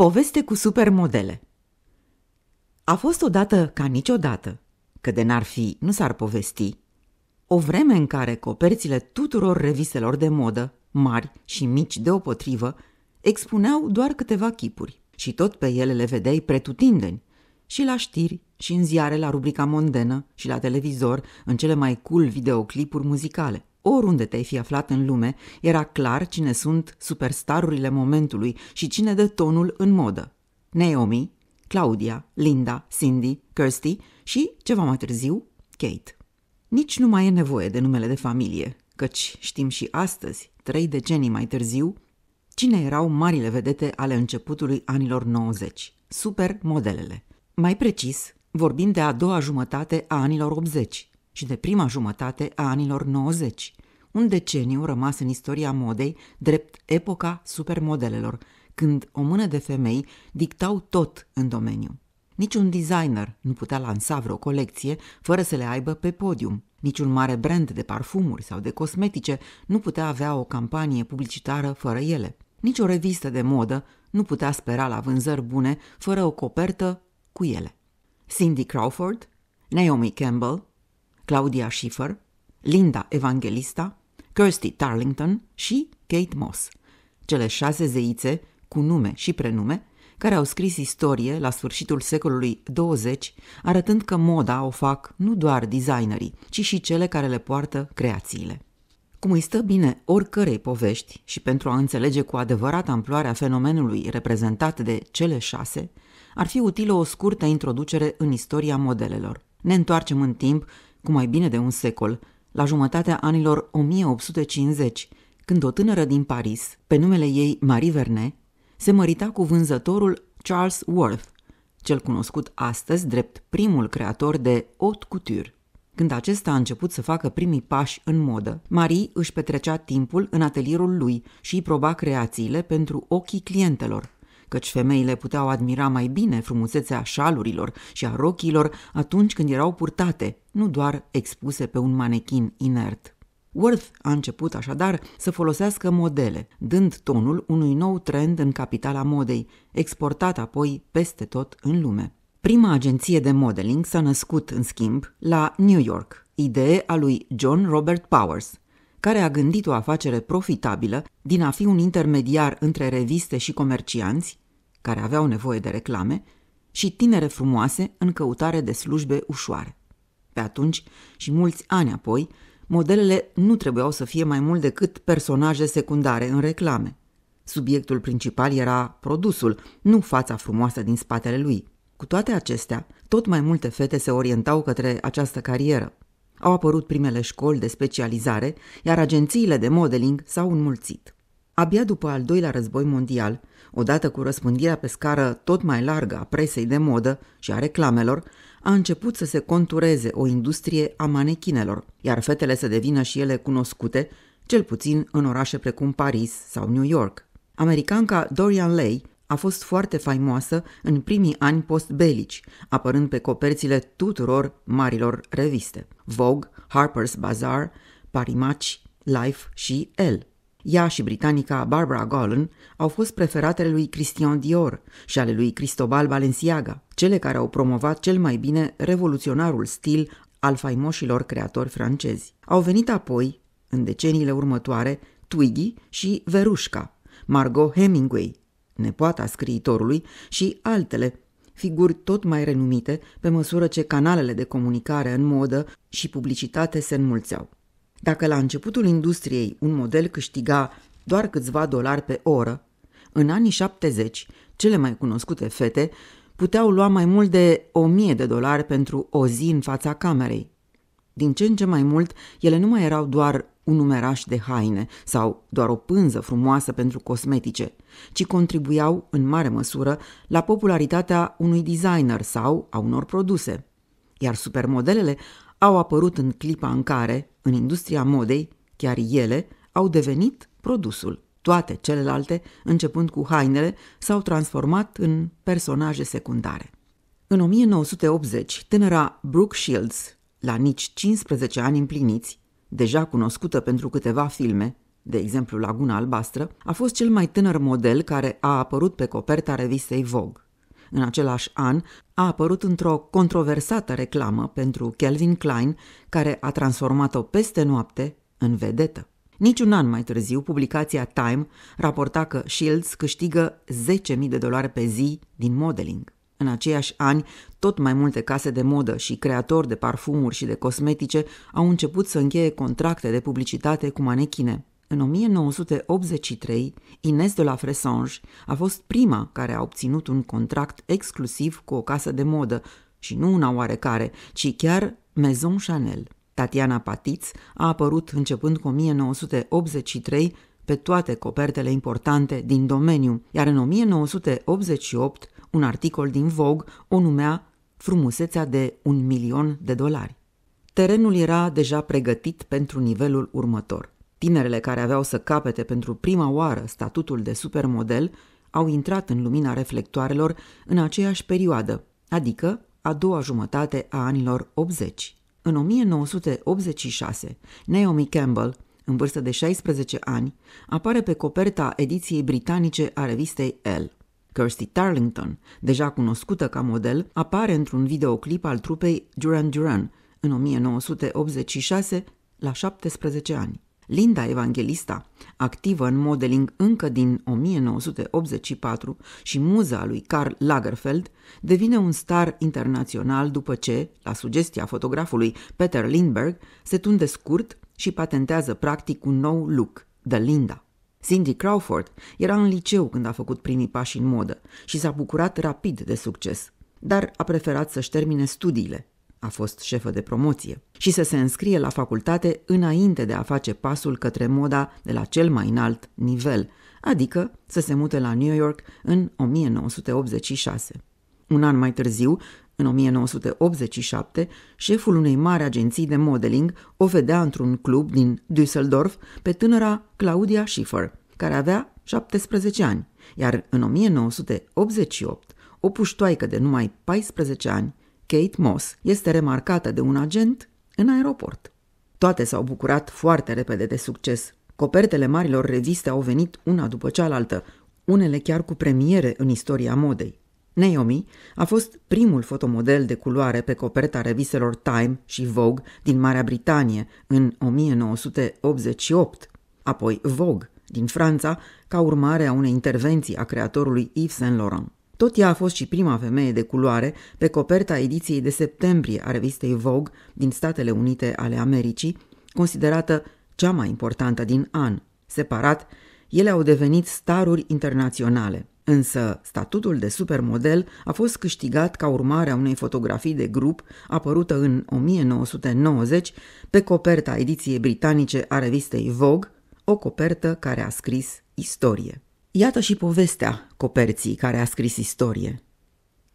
Poveste cu supermodele A fost odată ca niciodată, că de n-ar fi, nu s-ar povesti, o vreme în care coperțile tuturor reviselor de modă, mari și mici deopotrivă, expuneau doar câteva chipuri și tot pe ele le vedeai pretutindeni, și la știri, și în ziare la rubrica mondenă, și la televizor, în cele mai cool videoclipuri muzicale. Oriunde te-ai fi aflat în lume, era clar cine sunt superstarurile momentului și cine dă tonul în modă. Naomi, Claudia, Linda, Cindy, Kirsty și, ceva mai târziu, Kate. Nici nu mai e nevoie de numele de familie, căci știm și astăzi, trei decenii mai târziu, cine erau marile vedete ale începutului anilor 90, supermodelele. Mai precis, vorbim de a doua jumătate a anilor 80, și de prima jumătate a anilor 90, un deceniu rămas în istoria modei drept epoca supermodelelor, când o mână de femei dictau tot în domeniu. Niciun designer nu putea lansa vreo colecție fără să le aibă pe podium. Niciun mare brand de parfumuri sau de cosmetice nu putea avea o campanie publicitară fără ele. Nici o revistă de modă nu putea spera la vânzări bune fără o copertă cu ele. Cindy Crawford, Naomi Campbell, Claudia Schiffer, Linda Evangelista, Kirsty Tarlington și Kate Moss, cele șase zeițe cu nume și prenume care au scris istorie la sfârșitul secolului 20, arătând că moda o fac nu doar designerii, ci și cele care le poartă creațiile. Cum îi stă bine oricărei povești și pentru a înțelege cu adevărat amploarea fenomenului reprezentat de cele șase, ar fi utilă o scurtă introducere în istoria modelelor. Ne întoarcem în timp cu mai bine de un secol, la jumătatea anilor 1850, când o tânără din Paris, pe numele ei Marie Vernet, se mărita cu vânzătorul Charles Worth, cel cunoscut astăzi drept primul creator de haute couture. Când acesta a început să facă primii pași în modă, Marie își petrecea timpul în atelierul lui și îi proba creațiile pentru ochii clientelor căci femeile puteau admira mai bine frumusețea șalurilor și a rochilor atunci când erau purtate, nu doar expuse pe un manechin inert. Worth a început așadar să folosească modele, dând tonul unui nou trend în capitala modei, exportat apoi peste tot în lume. Prima agenție de modeling s-a născut, în schimb, la New York, idee a lui John Robert Powers, care a gândit o afacere profitabilă din a fi un intermediar între reviste și comercianți, care aveau nevoie de reclame, și tinere frumoase în căutare de slujbe ușoare. Pe atunci și mulți ani apoi, modelele nu trebuiau să fie mai mult decât personaje secundare în reclame. Subiectul principal era produsul, nu fața frumoasă din spatele lui. Cu toate acestea, tot mai multe fete se orientau către această carieră. Au apărut primele școli de specializare, iar agențiile de modeling s-au înmulțit. Abia după al doilea război mondial, odată cu răspândirea pe scară tot mai largă a presei de modă și a reclamelor, a început să se contureze o industrie a manechinelor, iar fetele să devină și ele cunoscute, cel puțin în orașe precum Paris sau New York. Americanca Dorian Lay a fost foarte faimoasă în primii ani postbelici, apărând pe coperțile tuturor marilor reviste Vogue, Harper's Bazaar, Parimaci, Life și Elle. Ea și britanica Barbara Golan au fost preferatele lui Christian Dior și ale lui Cristobal Balenciaga, cele care au promovat cel mai bine revoluționarul stil al faimoșilor creatori francezi. Au venit apoi, în deceniile următoare, Twiggy și Verușca, Margot Hemingway, nepoata scriitorului și altele, figuri tot mai renumite pe măsură ce canalele de comunicare în modă și publicitate se înmulțeau. Dacă la începutul industriei un model câștiga doar câțiva dolari pe oră, în anii 70, cele mai cunoscute fete puteau lua mai mult de 1000 de dolari pentru o zi în fața camerei. Din ce în ce mai mult, ele nu mai erau doar un numeraș de haine sau doar o pânză frumoasă pentru cosmetice, ci contribuiau în mare măsură la popularitatea unui designer sau a unor produse. Iar supermodelele au apărut în clipa în care, în industria modei, chiar ele au devenit produsul. Toate celelalte, începând cu hainele, s-au transformat în personaje secundare. În 1980, tânăra Brooke Shields, la nici 15 ani împliniți, deja cunoscută pentru câteva filme, de exemplu Laguna Albastră, a fost cel mai tânăr model care a apărut pe coperta revistei Vogue. În același an a apărut într-o controversată reclamă pentru Calvin Klein, care a transformat-o peste noapte în vedetă. Niciun an mai târziu, publicația Time raporta că Shields câștigă 10.000 de dolari pe zi din modeling. În aceiași ani, tot mai multe case de modă și creatori de parfumuri și de cosmetice au început să încheie contracte de publicitate cu manechine. În 1983, Ines de la Fressange a fost prima care a obținut un contract exclusiv cu o casă de modă, și nu una oarecare, ci chiar Maison Chanel. Tatiana Patiț a apărut începând cu 1983 pe toate copertele importante din domeniu, iar în 1988 un articol din Vogue o numea frumusețea de un milion de dolari. Terenul era deja pregătit pentru nivelul următor. Tinerele care aveau să capete pentru prima oară statutul de supermodel au intrat în lumina reflectoarelor în aceeași perioadă, adică a doua jumătate a anilor 80. În 1986, Naomi Campbell, în vârstă de 16 ani, apare pe coperta ediției britanice a revistei Elle. Kirsty Tarlington, deja cunoscută ca model, apare într-un videoclip al trupei Duran Duran în 1986 la 17 ani. Linda Evangelista, activă în modeling încă din 1984 și muza lui Karl Lagerfeld, devine un star internațional după ce, la sugestia fotografului Peter Lindbergh, se tunde scurt și patentează practic un nou look, The Linda. Cindy Crawford era în liceu când a făcut primii pași în modă și s-a bucurat rapid de succes, dar a preferat să-și termine studiile. A fost șefă de promoție și să se înscrie la facultate înainte de a face pasul către moda de la cel mai înalt nivel, adică să se mute la New York în 1986. Un an mai târziu, în 1987, șeful unei mari agenții de modeling o vedea într-un club din Düsseldorf pe tânăra Claudia Schiffer, care avea 17 ani, iar în 1988, o puștoaică de numai 14 ani, Kate Moss, este remarcată de un agent în aeroport. Toate s-au bucurat foarte repede de succes. Copertele marilor reviste au venit una după cealaltă, unele chiar cu premiere în istoria modei. Naomi a fost primul fotomodel de culoare pe coperta reviselor Time și Vogue din Marea Britanie în 1988, apoi Vogue din Franța, ca urmare a unei intervenții a creatorului Yves Saint Laurent. Tot ea a fost și prima femeie de culoare pe coperta ediției de septembrie a revistei Vogue din Statele Unite ale Americii, considerată cea mai importantă din an. Separat, ele au devenit staruri internaționale. Însă, statutul de supermodel a fost câștigat ca urmare a unei fotografii de grup apărută în 1990 pe coperta ediției britanice a revistei Vogue, o copertă care a scris istorie. Iată și povestea coperții care a scris istorie.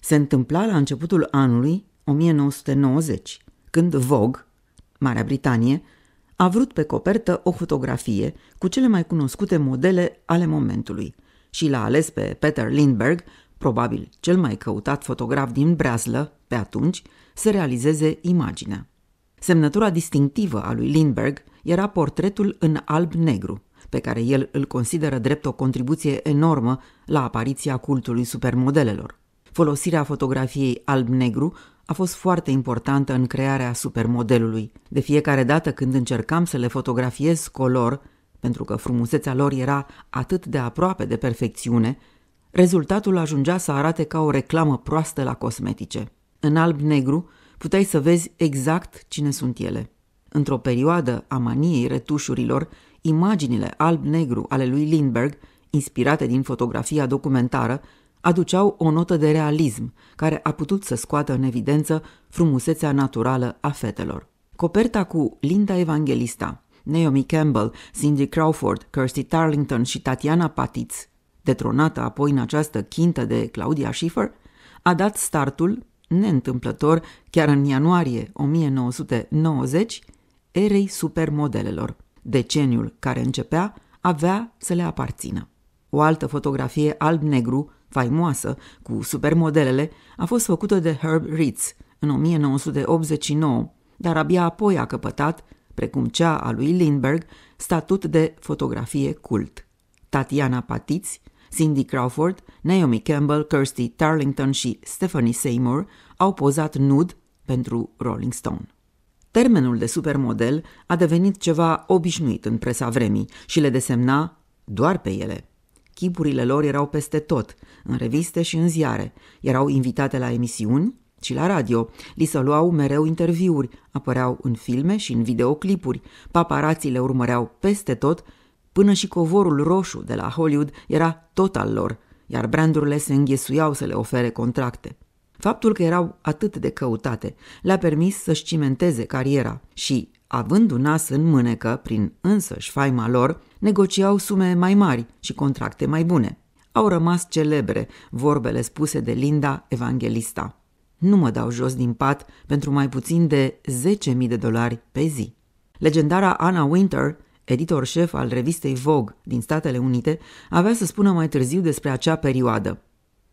Se întâmpla la începutul anului 1990, când Vogue, Marea Britanie, a vrut pe copertă o fotografie cu cele mai cunoscute modele ale momentului – și l-a ales pe Peter Lindberg, probabil cel mai căutat fotograf din Breazlă pe atunci, să realizeze imaginea. Semnătura distinctivă a lui Lindberg era portretul în alb-negru, pe care el îl consideră drept o contribuție enormă la apariția cultului supermodelelor. Folosirea fotografiei alb-negru a fost foarte importantă în crearea supermodelului. De fiecare dată când încercam să le fotografiez color, pentru că frumusețea lor era atât de aproape de perfecțiune, rezultatul ajungea să arate ca o reclamă proastă la cosmetice. În alb-negru puteai să vezi exact cine sunt ele. Într-o perioadă a maniei retușurilor, imaginile alb-negru ale lui Lindbergh, inspirate din fotografia documentară, aduceau o notă de realism care a putut să scoată în evidență frumusețea naturală a fetelor. Coperta cu Linda Evanghelista, Naomi Campbell, Cindy Crawford, Kirsty Tarlington și Tatiana Patitz, detronată apoi în această chintă de Claudia Schiffer, a dat startul, neîntâmplător, chiar în ianuarie 1990, erei supermodelelor. Deceniul care începea avea să le aparțină. O altă fotografie alb-negru, faimoasă, cu supermodelele, a fost făcută de Herb Ritz în 1989, dar abia apoi a căpătat precum cea a lui Lindbergh, statut de fotografie cult. Tatiana Patiți, Cindy Crawford, Naomi Campbell, Kirsty Tarlington și Stephanie Seymour au pozat nud pentru Rolling Stone. Termenul de supermodel a devenit ceva obișnuit în presa vremii și le desemna doar pe ele. Chipurile lor erau peste tot, în reviste și în ziare, erau invitate la emisiuni și la radio. Li se luau mereu interviuri, apăreau în filme și în videoclipuri. Paparații le urmăreau peste tot, până și covorul roșu de la Hollywood era tot al lor, iar brandurile se înghesuiau să le ofere contracte. Faptul că erau atât de căutate le-a permis să-și cimenteze cariera și, având un as în mânecă prin însăși faima lor, negociau sume mai mari și contracte mai bune. Au rămas celebre vorbele spuse de Linda Evangelista nu mă dau jos din pat pentru mai puțin de 10.000 de dolari pe zi. Legendara Anna Winter, editor șef al revistei Vogue din Statele Unite, avea să spună mai târziu despre acea perioadă.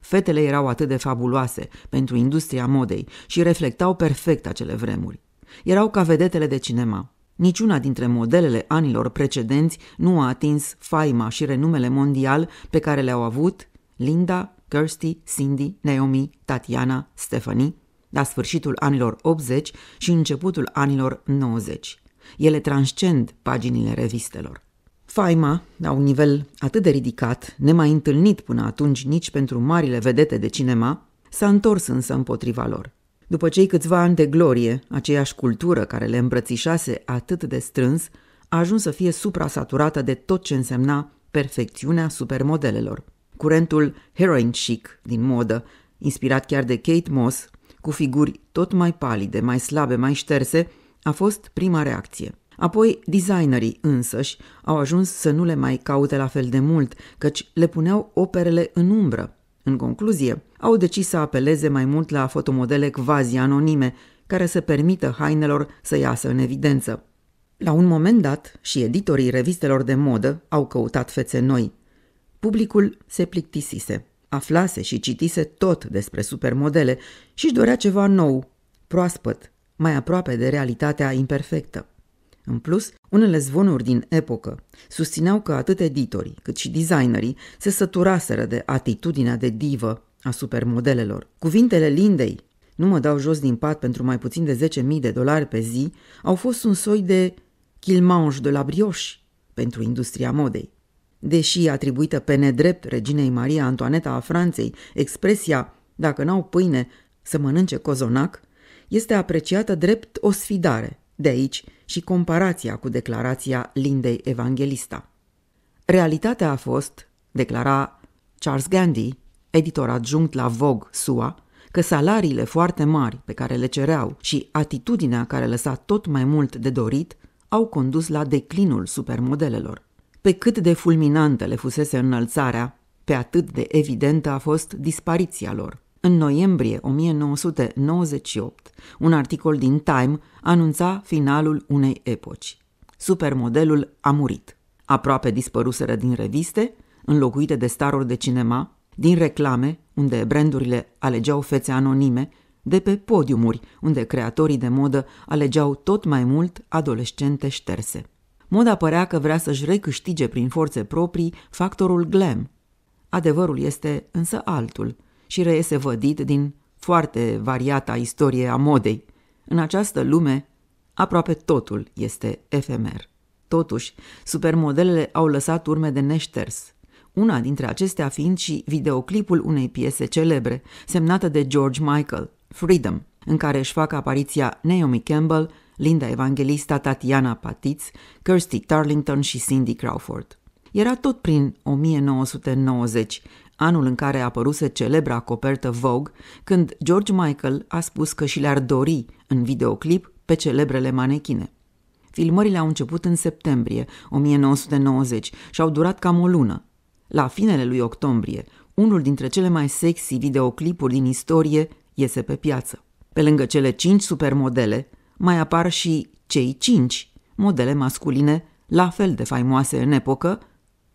Fetele erau atât de fabuloase pentru industria modei și reflectau perfect acele vremuri. Erau ca vedetele de cinema. Niciuna dintre modelele anilor precedenți nu a atins faima și renumele mondial pe care le-au avut Linda, Kirsty, Cindy, Naomi, Tatiana, Stephanie, la sfârșitul anilor 80 și începutul anilor 90. Ele transcend paginile revistelor. Faima, la un nivel atât de ridicat, nemai întâlnit până atunci nici pentru marile vedete de cinema, s-a întors însă împotriva lor. După cei câțiva ani de glorie, aceeași cultură care le îmbrățișase atât de strâns, a ajuns să fie suprasaturată de tot ce însemna perfecțiunea supermodelelor curentul heroin chic din modă, inspirat chiar de Kate Moss, cu figuri tot mai palide, mai slabe, mai șterse, a fost prima reacție. Apoi, designerii însăși au ajuns să nu le mai caute la fel de mult, căci le puneau operele în umbră. În concluzie, au decis să apeleze mai mult la fotomodele quasi anonime, care să permită hainelor să iasă în evidență. La un moment dat, și editorii revistelor de modă au căutat fețe noi, Publicul se plictisise. Aflase și citise tot despre supermodele și își dorea ceva nou, proaspăt, mai aproape de realitatea imperfectă. În plus, unele zvonuri din epocă susțineau că atât editorii cât și designerii se săturaseră de atitudinea de divă a supermodelelor. Cuvintele Lindei, nu mă dau jos din pat pentru mai puțin de 10.000 de dolari pe zi, au fost un soi de chilmange de la brioche pentru industria modei. Deși atribuită pe nedrept reginei Maria Antoaneta a Franței expresia dacă n-au pâine să mănânce cozonac, este apreciată drept o sfidare, de aici și comparația cu declarația Lindei Evanghelista. Realitatea a fost, declara Charles Gandhi, editor adjunct la Vogue SUA, că salariile foarte mari pe care le cereau și atitudinea care lăsa tot mai mult de dorit au condus la declinul supermodelelor. Pe cât de fulminantă le fusese înălțarea, pe atât de evidentă a fost dispariția lor. În noiembrie 1998, un articol din Time anunța finalul unei epoci. Supermodelul a murit. Aproape dispăruseră din reviste, înlocuite de staruri de cinema, din reclame, unde brandurile alegeau fețe anonime, de pe podiumuri, unde creatorii de modă alegeau tot mai mult adolescente șterse. Moda părea că vrea să-și recâștige prin forțe proprii factorul glam. Adevărul este însă altul și reiese vădit din foarte variata istorie a modei. În această lume, aproape totul este efemer. Totuși, supermodelele au lăsat urme de neșters, una dintre acestea fiind și videoclipul unei piese celebre, semnată de George Michael, Freedom, în care își fac apariția Naomi Campbell Linda Evangelista, Tatiana Patiț, Kirsty Tarlington și Cindy Crawford. Era tot prin 1990, anul în care apăruse celebra copertă Vogue, când George Michael a spus că și le-ar dori, în videoclip, pe celebrele manechine. Filmările au început în septembrie 1990 și au durat cam o lună. La finele lui octombrie, unul dintre cele mai sexy videoclipuri din istorie iese pe piață. Pe lângă cele cinci supermodele, mai apar și cei cinci, modele masculine, la fel de faimoase în epocă,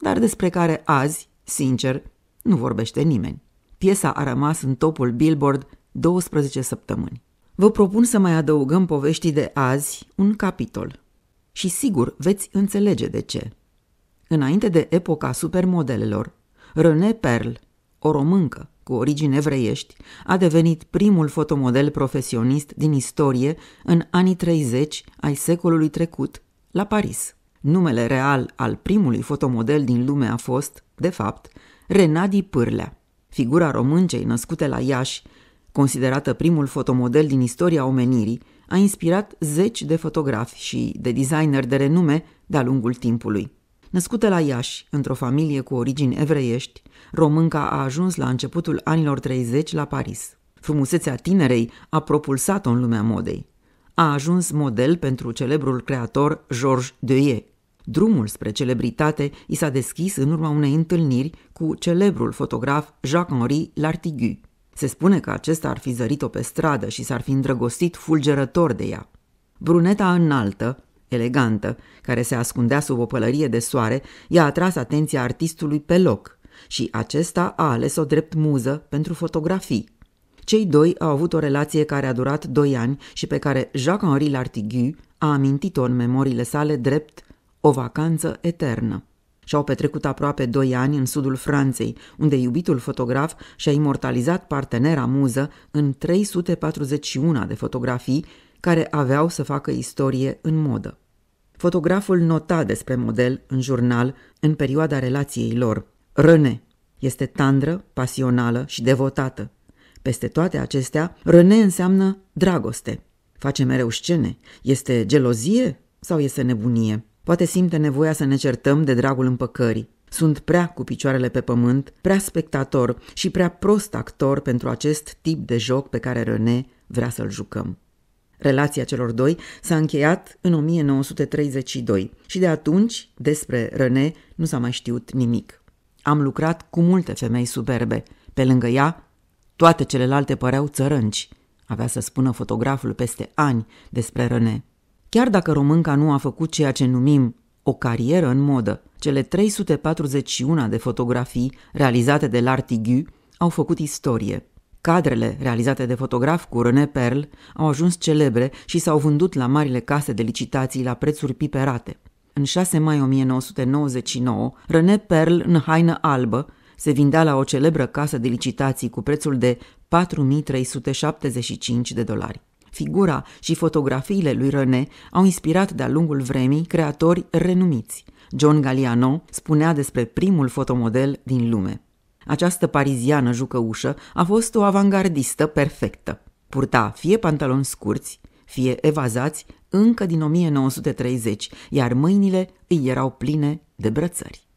dar despre care azi, sincer, nu vorbește nimeni. Piesa a rămas în topul Billboard 12 săptămâni. Vă propun să mai adăugăm poveștii de azi un capitol. Și sigur veți înțelege de ce. Înainte de epoca supermodelelor, René Perl, o româncă, cu origini evreiești, a devenit primul fotomodel profesionist din istorie în anii 30 ai secolului trecut, la Paris. Numele real al primului fotomodel din lume a fost, de fapt, Renadi Pârlea. Figura româncei născute la Iași, considerată primul fotomodel din istoria omenirii, a inspirat zeci de fotografi și de designer de renume de-a lungul timpului. Născută la Iași, într-o familie cu origini evreiești, românca a ajuns la începutul anilor 30 la Paris. Frumusețea tinerei a propulsat-o în lumea modei. A ajuns model pentru celebrul creator Georges Deuillet. Drumul spre celebritate i s-a deschis în urma unei întâlniri cu celebrul fotograf Jacques-Henri Lartigue. Se spune că acesta ar fi zărit-o pe stradă și s-ar fi îndrăgostit fulgerător de ea. Bruneta înaltă, elegantă, care se ascundea sub o pălărie de soare, i-a atras atenția artistului pe loc și acesta a ales-o drept muză pentru fotografii. Cei doi au avut o relație care a durat doi ani și pe care Jacques-Henri Lartigue a amintit-o în memoriile sale drept o vacanță eternă. Și-au petrecut aproape doi ani în sudul Franței, unde iubitul fotograf și-a imortalizat partenera muză în 341 de fotografii care aveau să facă istorie în modă. Fotograful nota despre model în jurnal în perioada relației lor. Răne este tandră, pasională și devotată. Peste toate acestea, răne înseamnă dragoste. Face mereu scene. Este gelozie sau este nebunie? Poate simte nevoia să ne certăm de dragul împăcării. Sunt prea cu picioarele pe pământ, prea spectator și prea prost actor pentru acest tip de joc pe care René vrea să-l jucăm. Relația celor doi s-a încheiat în 1932 și de atunci despre René nu s-a mai știut nimic. Am lucrat cu multe femei superbe. Pe lângă ea, toate celelalte păreau țărânci, avea să spună fotograful peste ani despre René. Chiar dacă românca nu a făcut ceea ce numim o carieră în modă, cele 341 de fotografii realizate de Lartigue au făcut istorie. Cadrele realizate de fotograf cu René Perl au ajuns celebre și s-au vândut la marile case de licitații la prețuri piperate. În 6 mai 1999, René Perl în haină albă se vindea la o celebră casă de licitații cu prețul de 4375 de dolari. Figura și fotografiile lui René au inspirat de-a lungul vremii creatori renumiți. John Galliano spunea despre primul fotomodel din lume – această pariziană jucăușă a fost o avangardistă perfectă. Purta fie pantaloni scurți, fie evazați încă din 1930, iar mâinile îi erau pline de brățări.